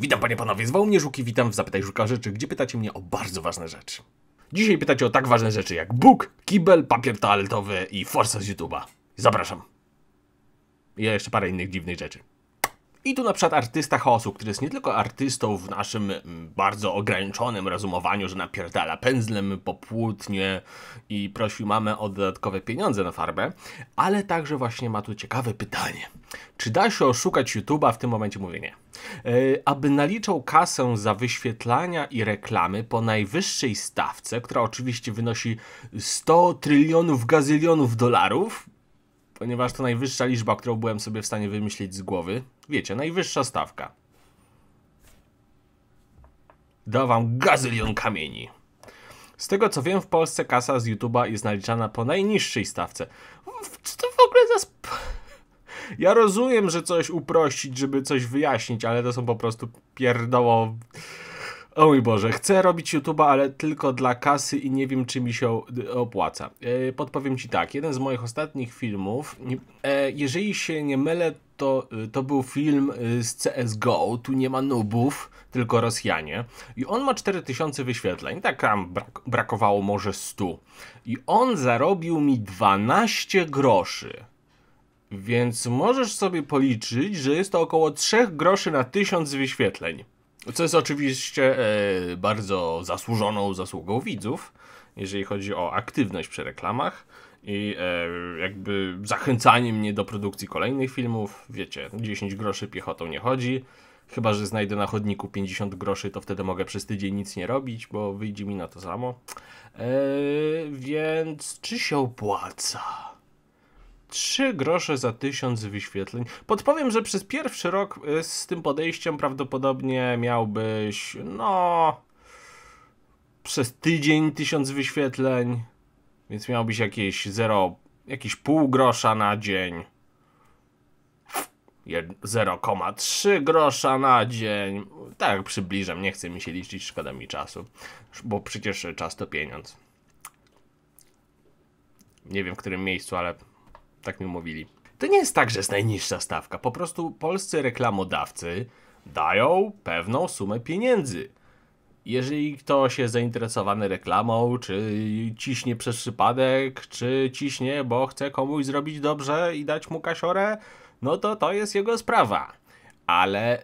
Witam panie panowie, zwał mnie Żuki, witam w Zapytaj Żuka Rzeczy, gdzie pytacie mnie o bardzo ważne rzeczy. Dzisiaj pytacie o tak ważne rzeczy jak Bóg, kibel, papier toaletowy i forsa z YouTube'a. Zapraszam. I jeszcze parę innych dziwnych rzeczy. I tu na przykład artysta chaosu, który jest nie tylko artystą w naszym mm, bardzo ograniczonym rozumowaniu, że napierdala pędzlem po płótnie i prosi mamę o dodatkowe pieniądze na farbę, ale także właśnie ma tu ciekawe pytanie. Czy da się oszukać YouTube'a? W tym momencie mówię nie. E, aby naliczał kasę za wyświetlania i reklamy po najwyższej stawce, która oczywiście wynosi 100 trylionów gazylionów dolarów, ponieważ to najwyższa liczba, którą byłem sobie w stanie wymyślić z głowy, wiecie, najwyższa stawka. Dawam wam gazylion kamieni. Z tego co wiem, w Polsce kasa z YouTube'a jest naliczana po najniższej stawce. Co to w ogóle za... Ja rozumiem, że coś uprościć, żeby coś wyjaśnić, ale to są po prostu pierdoło... O mój Boże, chcę robić YouTube'a, ale tylko dla kasy i nie wiem, czy mi się opłaca. E, podpowiem Ci tak, jeden z moich ostatnich filmów, e, jeżeli się nie mylę, to, e, to był film z CSGO, tu nie ma nubów, tylko Rosjanie. I on ma 4000 wyświetleń, tak tam brak, brakowało może 100. I on zarobił mi 12 groszy. Więc możesz sobie policzyć, że jest to około 3 groszy na 1000 wyświetleń. Co jest oczywiście e, bardzo zasłużoną zasługą widzów, jeżeli chodzi o aktywność przy reklamach i e, jakby zachęcanie mnie do produkcji kolejnych filmów. Wiecie, 10 groszy piechotą nie chodzi. Chyba, że znajdę na chodniku 50 groszy, to wtedy mogę przez tydzień nic nie robić, bo wyjdzie mi na to samo. E, więc czy się opłaca? 3 grosze za 1000 wyświetleń. Podpowiem, że przez pierwszy rok y, z tym podejściem prawdopodobnie miałbyś, no, przez tydzień 1000 wyświetleń, więc miałbyś jakieś 0, jakieś pół grosza na dzień. 0,3 grosza na dzień. Tak, przybliżam, nie chcę mi się liczyć, szkoda mi czasu, bo przecież czas to pieniądz. Nie wiem w którym miejscu, ale tak mi mówili. To nie jest tak, że jest najniższa stawka. Po prostu polscy reklamodawcy dają pewną sumę pieniędzy. Jeżeli ktoś jest zainteresowany reklamą, czy ciśnie przez przypadek, czy ciśnie, bo chce komuś zrobić dobrze i dać mu kasiorę, no to to jest jego sprawa. Ale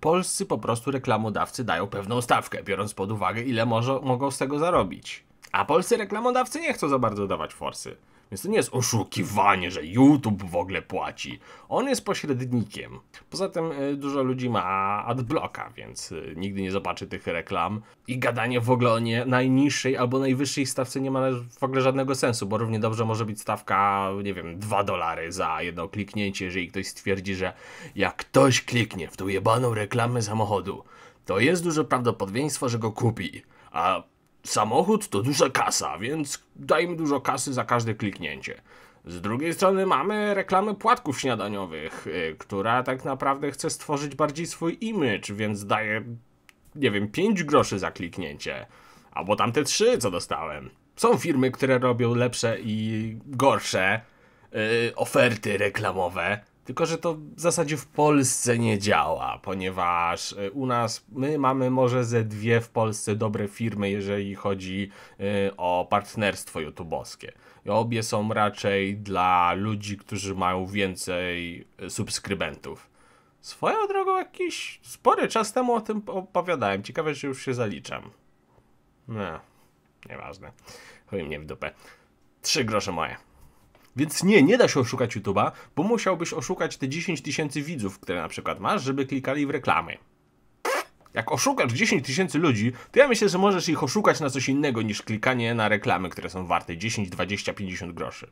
polscy po prostu reklamodawcy dają pewną stawkę, biorąc pod uwagę, ile może, mogą z tego zarobić. A polscy reklamodawcy nie chcą za bardzo dawać forsy. Więc to nie jest oszukiwanie, że YouTube w ogóle płaci. On jest pośrednikiem. Poza tym y, dużo ludzi ma adblocka, więc y, nigdy nie zobaczy tych reklam. I gadanie w ogóle o nie najniższej albo najwyższej stawce nie ma w ogóle żadnego sensu, bo równie dobrze może być stawka, nie wiem, 2 dolary za jedno kliknięcie, jeżeli ktoś stwierdzi, że jak ktoś kliknie w tą jebaną reklamę samochodu, to jest duże prawdopodobieństwo, że go kupi. A samochód to duża kasa, więc dajmy dużo kasy za każde kliknięcie. Z drugiej strony mamy reklamę płatków śniadaniowych, y, która tak naprawdę chce stworzyć bardziej swój image, więc daje, nie wiem, 5 groszy za kliknięcie. Albo tamte 3, co dostałem. Są firmy, które robią lepsze i gorsze yy, oferty reklamowe, tylko, że to w zasadzie w Polsce nie działa, ponieważ y, u nas my mamy może ze dwie w Polsce dobre firmy, jeżeli chodzi y, o partnerstwo YouTube'owskie. Obie są raczej dla ludzi, którzy mają więcej y, subskrybentów. Swoją drogą jakiś spory czas temu o tym opowiadałem. Ciekawe, czy już się zaliczam. No, nieważne. Chuj mnie w dupę. Trzy grosze moje. Więc nie, nie da się oszukać YouTube'a, bo musiałbyś oszukać te 10 tysięcy widzów, które na przykład masz, żeby klikali w reklamy. Jak oszukasz 10 tysięcy ludzi, to ja myślę, że możesz ich oszukać na coś innego niż klikanie na reklamy, które są warte 10, 20, 50 groszy.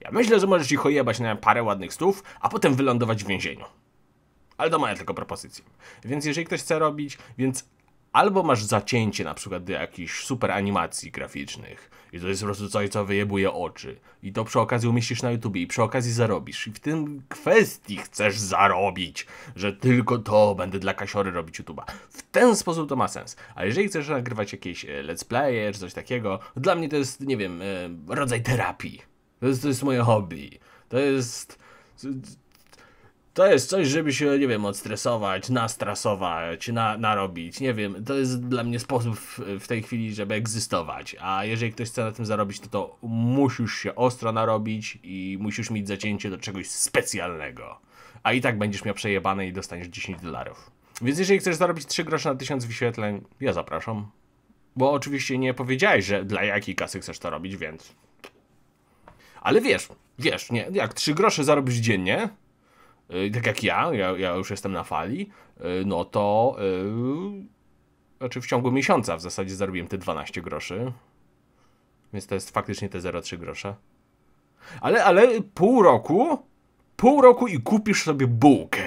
Ja myślę, że możesz ich ojebać na parę ładnych stów, a potem wylądować w więzieniu. Ale to moja tylko propozycja. Więc jeżeli ktoś chce robić, więc albo masz zacięcie na przykład do jakichś super animacji graficznych i to jest po prostu coś, co wyjebuje oczy i to przy okazji umieścisz na YouTube i przy okazji zarobisz i w tym kwestii chcesz zarobić, że tylko to będę dla kasiory robić YouTube'a. W ten sposób to ma sens, a jeżeli chcesz nagrywać jakieś e, let's playe czy coś takiego, dla mnie to jest, nie wiem, e, rodzaj terapii. To jest, to jest moje hobby. To jest... To jest coś, żeby się, nie wiem, odstresować, nastrasować, na, narobić, nie wiem, to jest dla mnie sposób w, w, tej chwili, żeby egzystować, a jeżeli ktoś chce na tym zarobić, to to musisz się ostro narobić i musisz mieć zacięcie do czegoś specjalnego, a i tak będziesz miał przejebane i dostaniesz 10 dolarów. Więc jeżeli chcesz zarobić 3 grosze na 1000 wyświetleń, ja zapraszam, bo oczywiście nie powiedziałeś, że dla jakiej kasy chcesz to robić, więc... Ale wiesz, wiesz, nie, jak 3 grosze zarobisz dziennie, Y, tak jak ja, ja, ja już jestem na fali, y, no to y, znaczy w ciągu miesiąca w zasadzie zarobiłem te 12 groszy. Więc to jest faktycznie te 0,3 grosza. Ale, ale pół roku, pół roku i kupisz sobie bułkę.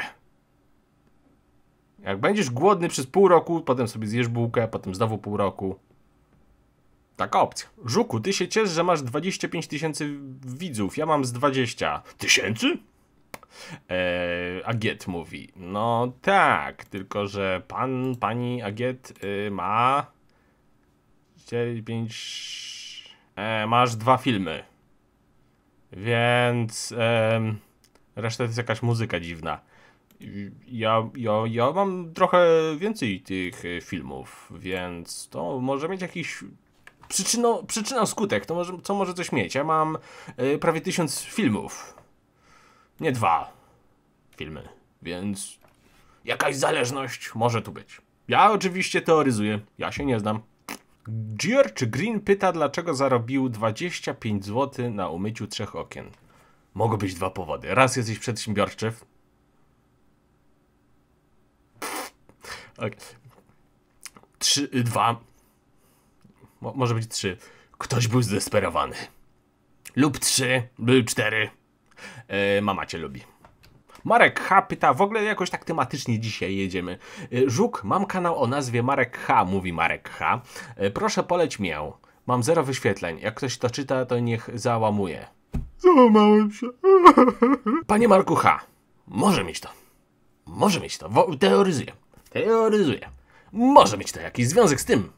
Jak będziesz głodny przez pół roku, potem sobie zjesz bułkę, potem znowu pół roku. Taka opcja. Żuku, ty się ciesz, że masz 25 tysięcy widzów. Ja mam z 20 tysięcy? E, Agiet mówi, no tak, tylko że pan, pani Agiet y, ma 4, 5, e, masz dwa filmy, więc e, reszta to jest jakaś muzyka dziwna. Ja, ja, ja mam trochę więcej tych e, filmów, więc to może mieć jakiś przyczyno, przyczyna skutek, to może, co może coś mieć. Ja mam y, prawie tysiąc filmów, nie dwa filmy, więc jakaś zależność może tu być. Ja oczywiście teoryzuję, ja się nie znam. George Green pyta, dlaczego zarobił 25 zł na umyciu trzech okien. Mogą być dwa powody. Raz jesteś przedsiębiorczy. Okay. Trzy, dwa. Mo może być trzy. Ktoś był zdesperowany. Lub trzy, lub cztery. E, mama cię lubi. Marek H. pyta, w ogóle jakoś tak tematycznie dzisiaj jedziemy. E, Żuk, mam kanał o nazwie Marek H., mówi Marek H. E, proszę poleć mię. Mam zero wyświetleń. Jak ktoś to czyta, to niech załamuje. Załamałem się. Panie Marku H., może mieć to. Może mieć to. teoryzuję. Teoryzuję. Może mieć to jakiś związek z tym,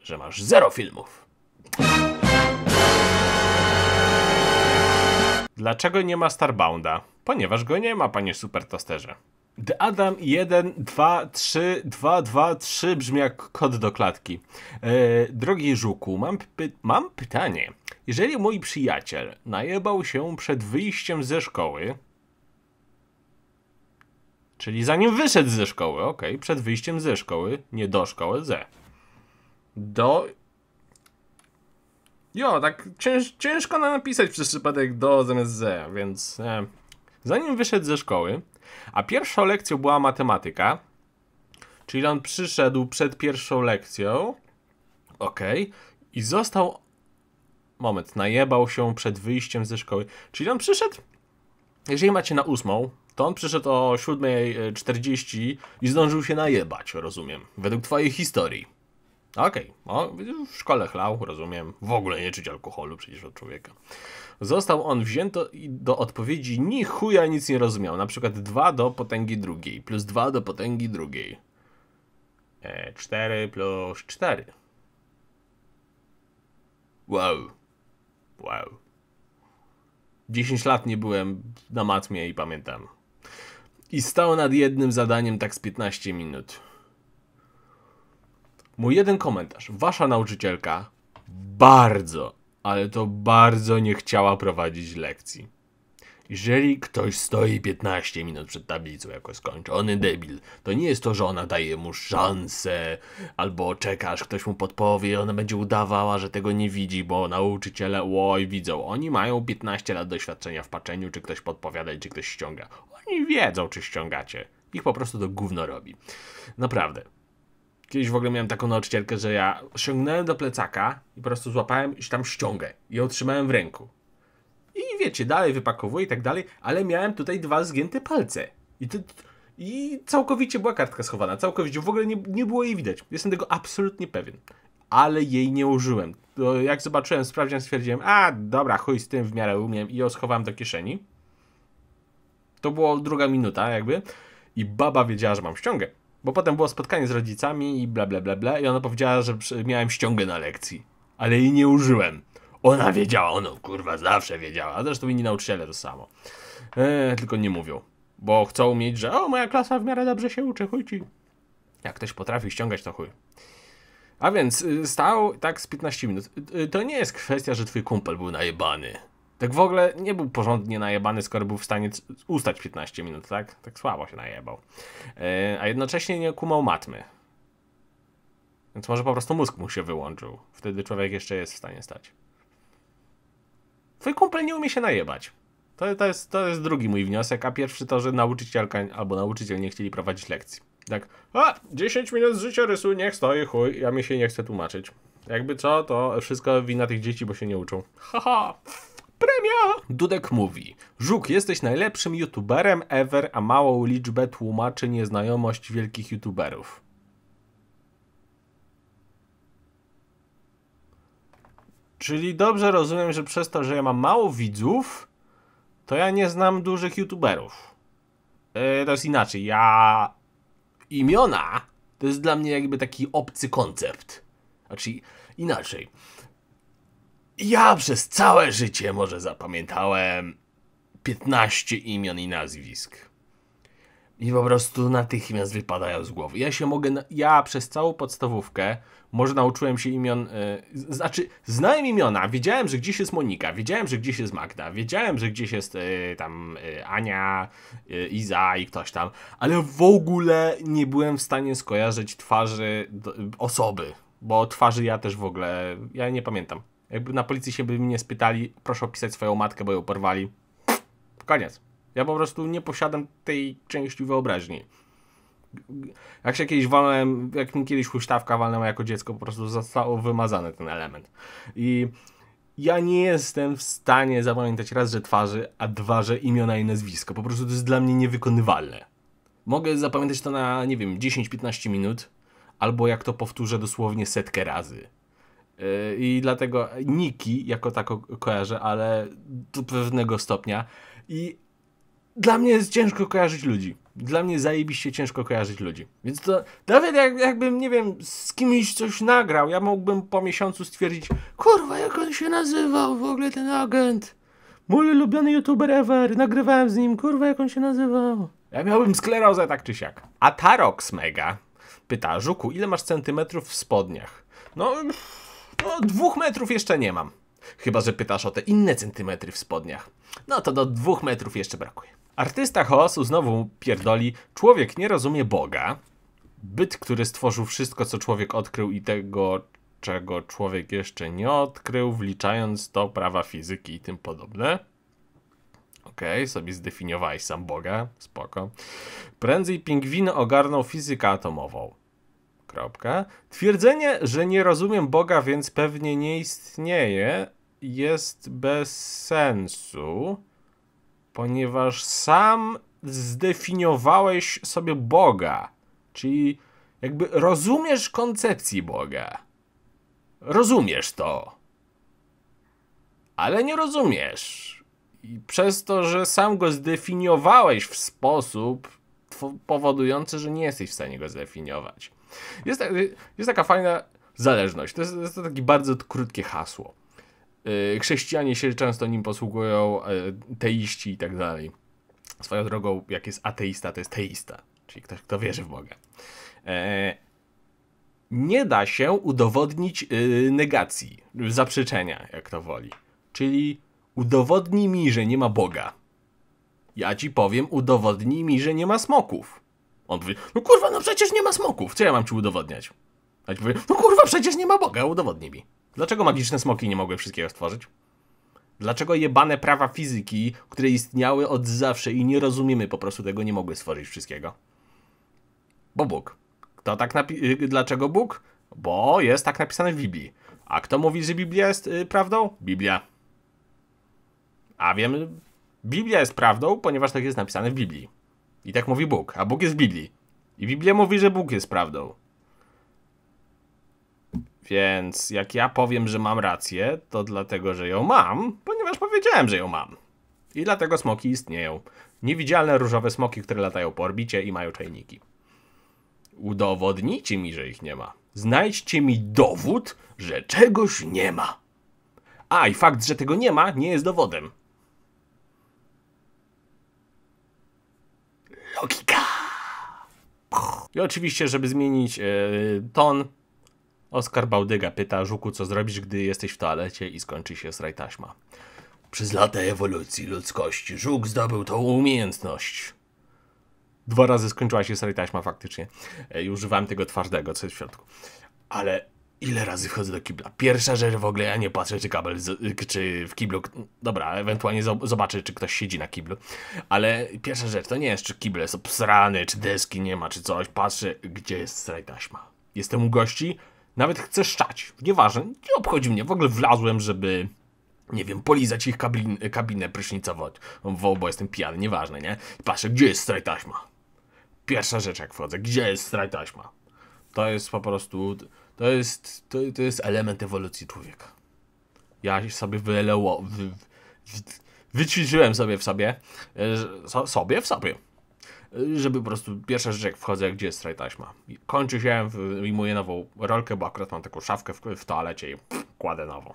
że masz zero filmów. Dlaczego nie ma Starbounda? Ponieważ go nie ma, panie supertosterze. The Adam 1, 2, 3, 2, 2, 3 brzmi jak kod do klatki. Yy, drogi Żuku, mam, py mam pytanie. Jeżeli mój przyjaciel najebał się przed wyjściem ze szkoły, czyli zanim wyszedł ze szkoły, ok, przed wyjściem ze szkoły, nie do szkoły, ze, do Jo, tak cięż, ciężko napisać przez przypadek do zamiast z, więc e, zanim wyszedł ze szkoły, a pierwszą lekcją była matematyka, czyli on przyszedł przed pierwszą lekcją, okej, okay, i został, moment, najebał się przed wyjściem ze szkoły, czyli on przyszedł, jeżeli macie na ósmą, to on przyszedł o 7.40 i zdążył się najebać, rozumiem, według twojej historii. Okej, okay. w szkole chlał, rozumiem. W ogóle nie czuć alkoholu przecież od człowieka. Został on wzięto i do odpowiedzi ni chuja nic nie rozumiał. Na przykład 2 do potęgi drugiej, plus 2 do potęgi drugiej. E, 4 plus 4. Wow. Wow. 10 lat nie byłem na matmie i pamiętam. I stał nad jednym zadaniem tak z 15 minut. Mój jeden komentarz. Wasza nauczycielka bardzo, ale to bardzo nie chciała prowadzić lekcji. Jeżeli ktoś stoi 15 minut przed tablicą jako skończony debil, to nie jest to, że ona daje mu szansę, albo czekasz, ktoś mu podpowie, ona będzie udawała, że tego nie widzi, bo nauczyciele, oj, widzą, oni mają 15 lat doświadczenia w patrzeniu, czy ktoś podpowiada, czy ktoś ściąga. Oni wiedzą, czy ściągacie. Ich po prostu to gówno robi. Naprawdę. Kiedyś w ogóle miałem taką nauczycielkę, że ja sięgnąłem do plecaka i po prostu złapałem i tam ściągę i otrzymałem w ręku. I wiecie, dalej wypakowuję i tak dalej, ale miałem tutaj dwa zgięte palce. I to, i całkowicie była kartka schowana, całkowicie, w ogóle nie, nie było jej widać. Jestem tego absolutnie pewien. Ale jej nie użyłem. To jak zobaczyłem, sprawdziłem, stwierdziłem, a dobra, chuj z tym, w miarę umiem i ją schowałem do kieszeni. To było druga minuta jakby i baba wiedziała, że mam ściągę. Bo potem było spotkanie z rodzicami i bla bla bla bla i ona powiedziała, że miałem ściągę na lekcji, ale jej nie użyłem. Ona wiedziała, ona kurwa zawsze wiedziała, a zresztą inni nauczyciele to samo. Eee, tylko nie mówią, bo chcą mieć, że o, moja klasa w miarę dobrze się uczy, chuj ci. Jak ktoś potrafi ściągać, to chuj. A więc y, stał tak z 15 minut. Y, y, to nie jest kwestia, że twój kumpel był najebany. Tak w ogóle nie był porządnie najebany, skoro był w stanie ustać 15 minut, tak? Tak słabo się najebał. Yy, a jednocześnie nie kumał matmy. Więc może po prostu mózg mu się wyłączył. Wtedy człowiek jeszcze jest w stanie stać. Twój kumpel nie umie się najebać. To, to, jest, to jest drugi mój wniosek, a pierwszy to, że nauczycielka albo nauczyciel nie chcieli prowadzić lekcji. Tak, a 10 minut z życia rysu, niech stoi, chuj, ja mi się nie chcę tłumaczyć. Jakby co, to wszystko wina tych dzieci, bo się nie uczą. Haha! Ha. Premia! Dudek mówi: Żuk, jesteś najlepszym youtuberem ever, a małą liczbę tłumaczy nieznajomość wielkich youtuberów. Czyli dobrze rozumiem, że przez to, że ja mam mało widzów, to ja nie znam dużych youtuberów. Yy, to jest inaczej. Ja. Imiona to jest dla mnie jakby taki obcy koncept. Znaczy, inaczej. Ja przez całe życie może zapamiętałem 15 imion i nazwisk. I po prostu natychmiast wypadają z głowy. Ja się mogę. Ja przez całą podstawówkę może nauczyłem się imion. Yy, znaczy, znałem imiona, wiedziałem, że gdzieś jest Monika, wiedziałem, że gdzieś jest Magda, wiedziałem, że gdzieś jest yy, tam yy, Ania, y, Iza i ktoś tam, ale w ogóle nie byłem w stanie skojarzyć twarzy do, osoby, bo twarzy ja też w ogóle. Ja nie pamiętam. Jakby na policji się by mnie spytali, proszę opisać swoją matkę, bo ją porwali. Koniec. Ja po prostu nie posiadam tej części wyobraźni. Jak się kiedyś walnąłem, jak mi kiedyś huśtawka walnęła jako dziecko, po prostu został wymazany ten element. I ja nie jestem w stanie zapamiętać raz, że twarzy, a dwa, że imiona i nazwisko. Po prostu to jest dla mnie niewykonywalne. Mogę zapamiętać to na, nie wiem, 10-15 minut, albo jak to powtórzę dosłownie setkę razy. E, I dlatego Niki jako tako kojarzę, ale do pewnego stopnia. I dla mnie jest ciężko kojarzyć ludzi. Dla mnie zajebiście ciężko kojarzyć ludzi. Więc to nawet jak, jakbym, nie wiem, z kimś coś nagrał, ja mógłbym po miesiącu stwierdzić, kurwa, jak on się nazywał w ogóle ten agent. Mój ulubiony youtuber ever, nagrywałem z nim, kurwa, jak on się nazywał. Ja miałbym sklerozę tak czy siak. A Tarox Mega pyta, Żuku, ile masz centymetrów w spodniach? No... Pff no, dwóch metrów jeszcze nie mam. Chyba, że pytasz o te inne centymetry w spodniach. No to do dwóch metrów jeszcze brakuje. Artysta chaosu znowu pierdoli, człowiek nie rozumie Boga, byt, który stworzył wszystko, co człowiek odkrył i tego, czego człowiek jeszcze nie odkrył, wliczając to prawa fizyki i tym podobne. Okej, okay, sobie zdefiniowałeś sam Boga, spoko. Prędzej pingwin ogarnął fizykę atomową. Kropka. Twierdzenie, że nie rozumiem Boga, więc pewnie nie istnieje, jest bez sensu, ponieważ sam zdefiniowałeś sobie Boga. Czyli jakby rozumiesz koncepcji Boga. Rozumiesz to. Ale nie rozumiesz. I przez to, że sam go zdefiniowałeś w sposób powodujący, że nie jesteś w stanie go zdefiniować. Jest, y, jest taka fajna zależność. To jest, jest to takie bardzo krótkie hasło. Y, chrześcijanie się często nim posługują, y, teiści i tak dalej. Swoją drogą, jak jest ateista, to jest teista, czyli ktoś, kto wierzy w Boga. E, nie da się udowodnić negacji, zaprzeczenia, jak to woli. Czyli udowodnij mi, że nie ma Boga. Ja ci powiem, udowodnij mi, że nie ma smoków. On mówi, no kurwa, no przecież nie ma smoków, co ja mam ci udowodniać? A ci powie, no kurwa, przecież nie ma Boga, udowodnij mi. Dlaczego magiczne smoki nie mogły wszystkiego stworzyć? Dlaczego jebane prawa fizyki, które istniały od zawsze i nie rozumiemy po prostu tego, nie mogły stworzyć wszystkiego? Bo Bóg. Kto tak napi- y, y, Dlaczego Bóg? Bo jest tak napisane w Biblii. A kto mówi, że Biblia jest y, prawdą? Biblia. A wiem, Biblia jest prawdą, ponieważ tak jest napisane w Biblii. I tak mówi Bóg, a Bóg jest w Biblii. I Biblia mówi, że Bóg jest prawdą. Więc jak ja powiem, że mam rację, to dlatego, że ją mam, ponieważ powiedziałem, że ją mam. I dlatego smoki istnieją. Niewidzialne różowe smoki, które latają po orbicie i mają czajniki. Udowodnijcie mi, że ich nie ma. Znajdźcie mi dowód, że czegoś nie ma. A i fakt, że tego nie ma, nie jest dowodem. Logika. I oczywiście, żeby zmienić yy, ton, Oskar Bałdyga pyta Żuku, co zrobisz, gdy jesteś w toalecie i skończy się sraj taśma. Przez lata ewolucji ludzkości Żuk zdobył tą umiejętność. Dwa razy skończyła się sraj taśma faktycznie. I e, używałem tego twardego, co jest w środku. Ale Ile razy wchodzę do kibla? Pierwsza rzecz w ogóle, ja nie patrzę, czy kabel, z, czy w kiblu, dobra, ewentualnie zobaczę, czy ktoś siedzi na kiblu, ale pierwsza rzecz, to nie jest, czy kible są obsrany, czy deski nie ma, czy coś, patrzę, gdzie jest straj taśma. Jestem u gości, nawet chcę szczać, nieważne, nie obchodzi mnie, w ogóle wlazłem, żeby nie wiem, polizać ich kabin, kabinę prysznicową, bo jestem pijany, nieważne, nie? Patrzę, gdzie jest straj taśma? Pierwsza rzecz, jak wchodzę, gdzie jest straj taśma? To jest po prostu to jest, to, to jest element ewolucji człowieka. Ja sobie wyleło, wy, wy, wyćwiczyłem sobie w sobie, e, so, sobie w sobie, żeby po prostu pierwsza rzecz jak wchodzę, gdzie jest straj taśma. Kończy się, wyjmuję nową rolkę, bo akurat mam taką szafkę w, w toalecie i pff, kładę nową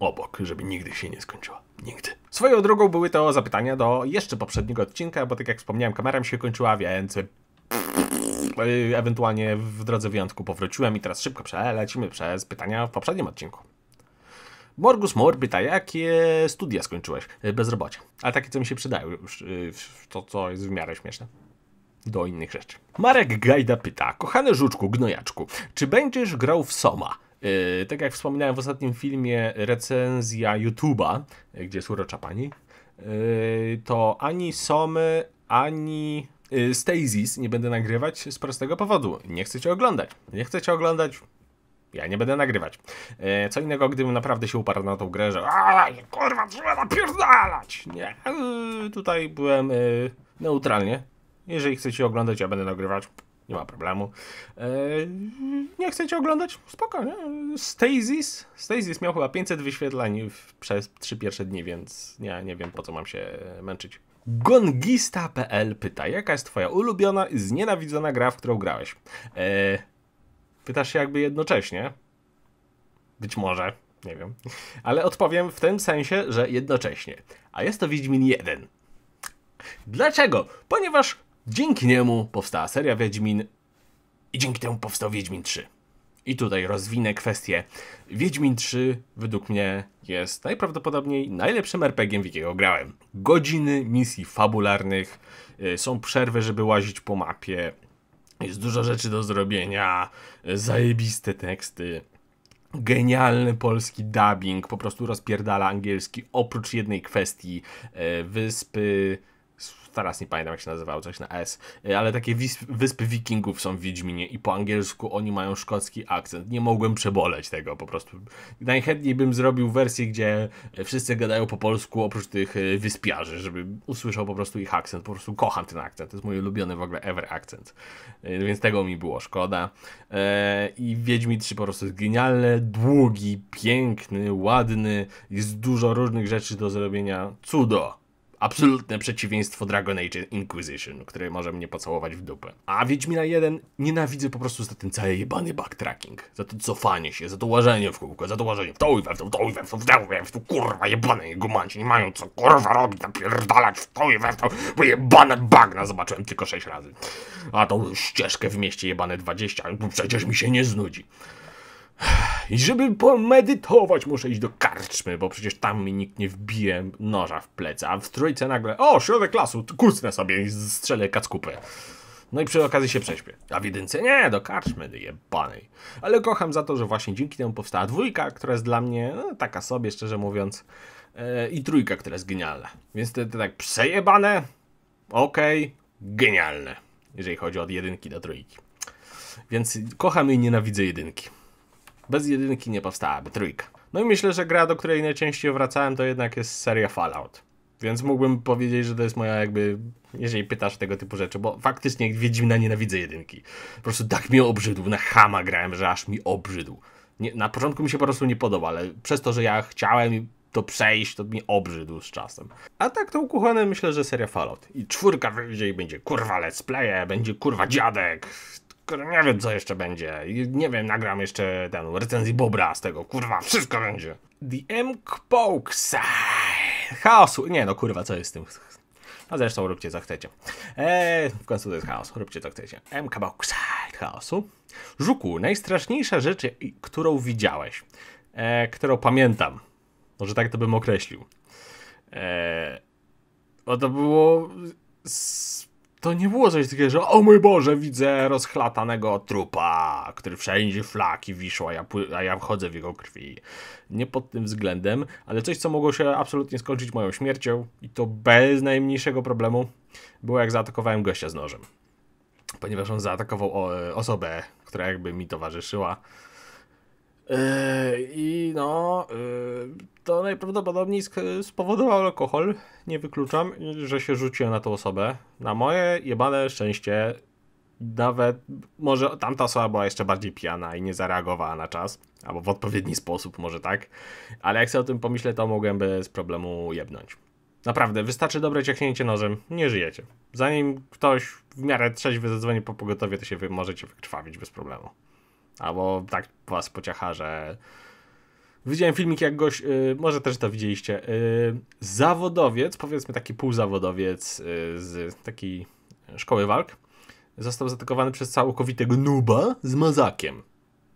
obok, żeby nigdy się nie skończyła. Nigdy. Swoją drogą były to zapytania do jeszcze poprzedniego odcinka, bo tak jak wspomniałem, kamera mi się kończyła, więc... E, ewentualnie w drodze wyjątku powróciłem i teraz szybko przelecimy przez pytania w poprzednim odcinku. Morgus Moore pyta, jakie studia skończyłeś e, bezrobocie? Ale takie, co mi się przydają, e, to co jest w miarę śmieszne do innych rzeczy. Marek Gajda pyta, kochany żuczku, gnojaczku, czy będziesz grał w Soma? Yy, tak jak wspominałem w ostatnim filmie, recenzja YouTube'a, gdzie jest urocza pani, yy, to ani Somy, ani Y, Stasis nie będę nagrywać z prostego powodu. Nie chcecie oglądać. Nie chcecie oglądać. Ja nie będę nagrywać. Y, co innego, gdybym naprawdę się uparł na tą grę, że kurwa, trzeba napierdalać. Nie, y, tutaj byłem neutralnie. Jeżeli chcecie oglądać, ja będę nagrywać. Nie ma problemu. Nie chcecie oglądać? Spokojnie. Stasis? Stasis miał chyba 500 wyświetleń przez 3 pierwsze dni, więc ja nie wiem, po co mam się e, męczyć. Gongista.pl pyta, jaka jest twoja ulubiona i znienawidzona gra, w którą grałeś? Eee, pytasz się jakby jednocześnie? Być może, nie wiem. Ale odpowiem w tym sensie, że jednocześnie. A jest to Wiedźmin 1. Dlaczego? Ponieważ dzięki niemu powstała seria Wiedźmin i dzięki temu powstał Wiedźmin 3. I tutaj rozwinę kwestię. Wiedźmin 3 według mnie jest najprawdopodobniej najlepszym RPG-iem, w jakiego grałem. Godziny misji fabularnych, y, są przerwy, żeby łazić po mapie, jest dużo rzeczy do zrobienia, zajebiste teksty, genialny polski dubbing, po prostu rozpierdala angielski, oprócz jednej kwestii, e, wyspy teraz nie pamiętam jak się nazywało, coś na S, y, ale takie wyspy wikingów są w Wiedźminie i po angielsku oni mają szkocki akcent. Nie mogłem przeboleć tego po prostu. Najchętniej bym zrobił wersję, gdzie wszyscy gadają po polsku oprócz tych y, wyspiarzy, żeby usłyszał po prostu ich akcent. Po prostu kocham ten akcent, to jest mój ulubiony w ogóle ever akcent. Y, więc tego mi było szkoda. I Wiedźmin 3 po prostu jest genialny, długi, piękny, ładny, jest dużo różnych rzeczy do zrobienia. Cudo! absolutne przeciwieństwo Dragon Age Inquisition, które może mnie pocałować w dupę. A Wiedźmina 1 nienawidzę po prostu za ten cały jebany backtracking, za to cofanie się, za to łażenie w kółko, za to łażenie w to i we w to, w to i we w to, w to, w to, kurwa jebane gumanci, nie mają co kurwa robić, napierdalać w to i we w to, bo jebane bagna zobaczyłem tylko 6 razy. A tą ścieżkę w mieście jebane 20, przecież mi się nie znudzi. I żeby pomedytować, muszę iść do karczmy, bo przecież tam mi nikt nie wbije noża w pleca. A w trójce nagle, o, środek lasu, kucnę sobie i strzelę kackupę. No i przy okazji się prześpię. A w jedynce nie, do karczmy jebanej. Ale kocham za to, że właśnie dzięki temu powstała dwójka, która jest dla mnie no, taka sobie, szczerze mówiąc, yy, i trójka, która jest genialna. Więc te, te tak przejebane, okej, okay, genialne, jeżeli chodzi od jedynki do trójki. Więc kocham i nienawidzę jedynki. Bez jedynki nie powstałaby trójka. No i myślę, że gra, do której najczęściej wracałem, to jednak jest seria Fallout. Więc mógłbym powiedzieć, że to jest moja jakby, jeżeli pytasz tego typu rzeczy, bo faktycznie Wiedźmina nienawidzę jedynki. Po prostu tak mi obrzydł, na chama grałem, że aż mi obrzydł. Nie, na początku mi się po prostu nie podoba, ale przez to, że ja chciałem to przejść, to mi obrzydł z czasem. A tak to ukuchane myślę, że seria Fallout. I czwórka wyjdzie i będzie kurwa let's playe, będzie kurwa dziadek, nie wiem co jeszcze będzie. Nie wiem, nagram jeszcze ten recenzji Bobra z tego, kurwa, wszystko będzie. The M. Pokes. Chaosu. Nie no, kurwa, co jest z tym? A no zresztą róbcie co chcecie. Eee, w końcu to jest chaos, róbcie co chcecie. M. Pokes. Chaosu. Żuku, najstraszniejsza rzecz, którą widziałeś, e, którą pamiętam. Może tak to bym określił. E, eee, o to było to nie było coś takiego, że o mój Boże, widzę rozchlatanego trupa, który wszędzie flaki wiszła, a ja, a ja wchodzę w jego krwi. Nie pod tym względem, ale coś, co mogło się absolutnie skończyć moją śmiercią i to bez najmniejszego problemu, było jak zaatakowałem gościa z nożem. Ponieważ on zaatakował osobę, która jakby mi towarzyszyła. Yy, I no, yy, to najprawdopodobniej spowodował alkohol. Nie wykluczam, że się rzuciłem na tą osobę. Na moje jebane szczęście, nawet może tamta osoba była jeszcze bardziej pijana i nie zareagowała na czas, albo w odpowiedni sposób, może tak. Ale jak sobie o tym pomyślę, to mogłem bez problemu jebnąć. Naprawdę, wystarczy dobre ciachnięcie nożem, nie żyjecie. Zanim ktoś w miarę trzeźwy zadzwoni po pogotowie, to się wy możecie wykrwawić bez problemu. Albo tak was pociacha, że Widziałem filmik jak goś, y, może też to widzieliście, y, zawodowiec, powiedzmy taki półzawodowiec yy, z takiej szkoły walk, został zaatakowany przez całkowitego nuba z mazakiem.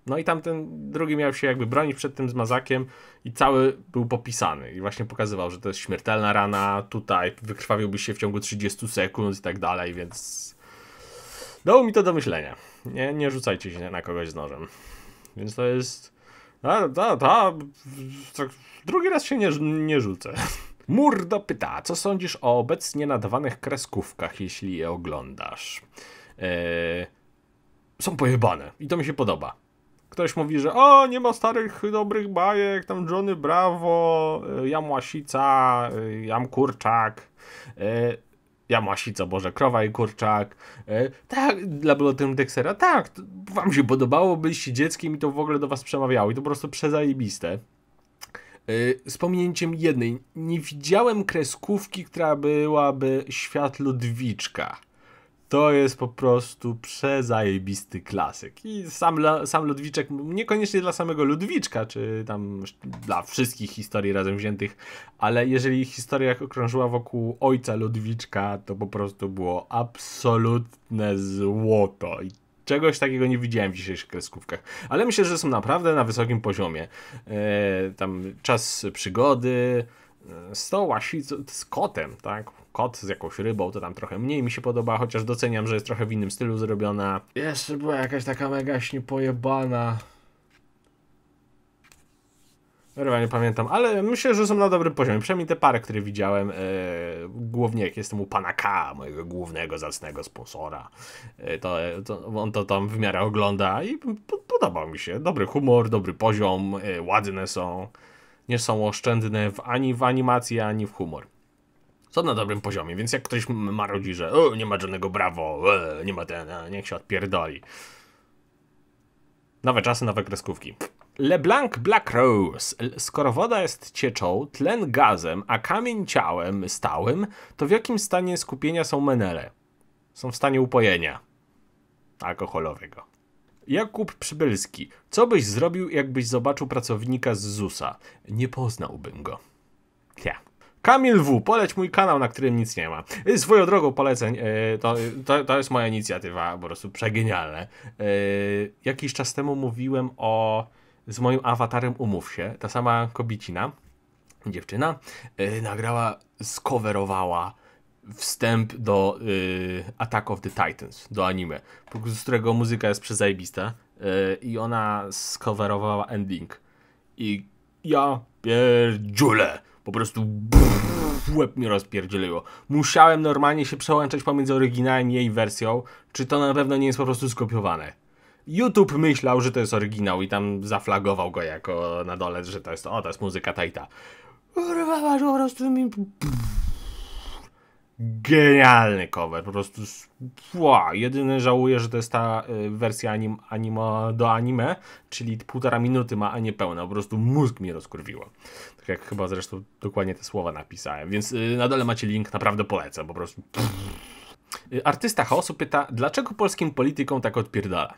No i tamten drugi miał się jakby bronić przed tym z mazakiem i cały był popisany i właśnie pokazywał, że to jest śmiertelna rana, tutaj wykrwawiłbyś się w ciągu 30 sekund i tak dalej, więc dało mi to do myślenia. Nie, nie rzucajcie się na kogoś z nożem. Więc to jest a, ta, ta, drugi raz się nie, nie rzucę. Murdo pyta, co sądzisz o obecnie nadawanych kreskówkach, jeśli je oglądasz? Eee, są pojebane i to mi się podoba. Ktoś mówi, że o, nie ma starych, dobrych bajek, tam Johnny Bravo, e, Jam Łasica, e, Jam Kurczak. Eee, ja masica, Boże, krowa i kurczak. E, tak, dla Blotym Dexera, tak, to, wam się podobało, byliście dzieckiem i to w ogóle do was przemawiało i to po prostu przezajebiste. E, z pominięciem jednej, nie widziałem kreskówki, która byłaby Świat Ludwiczka to jest po prostu przezajebisty klasyk. I sam, sam Ludwiczek, niekoniecznie dla samego Ludwiczka, czy tam dla wszystkich historii razem wziętych, ale jeżeli historia okrążyła wokół ojca Ludwiczka, to po prostu było absolutne złoto. I Czegoś takiego nie widziałem w dzisiejszych kreskówkach, ale myślę, że są naprawdę na wysokim poziomie. Eee, tam czas przygody, stoła z kotem, tak? Kot z jakąś rybą, to tam trochę mniej mi się podoba, chociaż doceniam, że jest trochę w innym stylu zrobiona. Jeszcze była jakaś taka mega pojebana. Dobra, nie pamiętam, ale myślę, że są na dobrym poziomie. Przynajmniej te parę, które widziałem, e, głównie jak jestem u pana K, mojego głównego, zacnego sponsora, e, to, e, to, on to tam w miarę ogląda i podobał mi się. Dobry humor, dobry poziom, e, ładne są nie są oszczędne w, ani w animacji, ani w humor. Są na dobrym poziomie, więc jak ktoś marodzi, że nie ma żadnego brawo, e, nie ma ten, e, niech się odpierdoli. Nowe czasy, nowe kreskówki. LeBlanc Black Rose. Skoro woda jest cieczą, tlen gazem, a kamień ciałem stałym, to w jakim stanie skupienia są menele? Są w stanie upojenia alkoholowego. Jakub Przybylski. Co byś zrobił, jakbyś zobaczył pracownika z ZUS-a? Nie poznałbym go. Ja. Kamil W. Poleć mój kanał, na którym nic nie ma. Swoją drogą poleceń, e, to, to, to jest moja inicjatywa, po prostu przegenialne. E, jakiś czas temu mówiłem o... z moim awatarem Umów się, ta sama kobicina, dziewczyna, e, nagrała, skowerowała wstęp do y, Attack of the Titans, do anime, z którego muzyka jest przezajebista y, i ona skowerowała ending. I ja pierdziulę, po prostu brrr, łeb mi rozpierdzieliło. Musiałem normalnie się przełączać pomiędzy oryginałem i jej wersją, czy to na pewno nie jest po prostu skopiowane. YouTube myślał, że to jest oryginał i tam zaflagował go jako na dole, że to jest, o, to jest muzyka Tajta. Kurwa, po prostu mi... Brrr genialny cover, po prostu pła, jedyny żałuję, że to jest ta y, wersja anim, anima, do anime, czyli półtora minuty ma, a nie pełna, po prostu mózg mi rozkurwiło. Tak jak chyba zresztą dokładnie te słowa napisałem, więc y, na dole macie link, naprawdę polecam, po prostu. Y, artysta chaosu pyta, dlaczego polskim politykom tak odpierdala?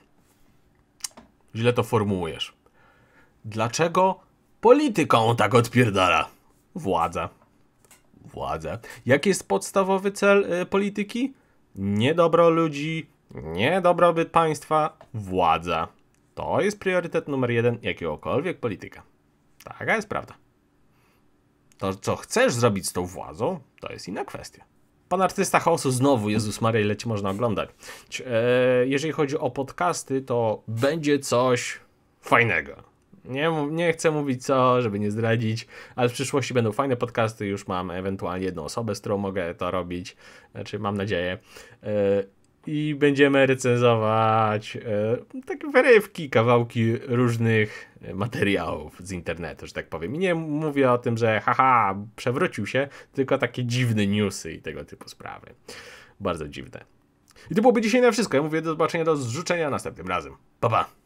Źle to formułujesz. Dlaczego polityką tak odpierdala? Władza władzę. Jaki jest podstawowy cel y, polityki? Nie ludzi, nie państwa, władza. To jest priorytet numer jeden jakiegokolwiek polityka. Taka jest prawda. To, co chcesz zrobić z tą władzą, to jest inna kwestia. Pan artysta chaosu znowu, Jezus Maria, ile ci można oglądać. E, jeżeli chodzi o podcasty, to będzie coś fajnego. Nie, nie chcę mówić co, żeby nie zdradzić, ale w przyszłości będą fajne podcasty, już mam ewentualnie jedną osobę, z którą mogę to robić, znaczy mam nadzieję. E, I będziemy recenzować e, takie wyrywki, kawałki różnych materiałów z internetu, że tak powiem. I nie mówię o tym, że haha, przewrócił się, tylko takie dziwne newsy i tego typu sprawy. Bardzo dziwne. I to byłoby dzisiaj na wszystko. Ja mówię do zobaczenia, do zrzucenia następnym razem. Pa, pa!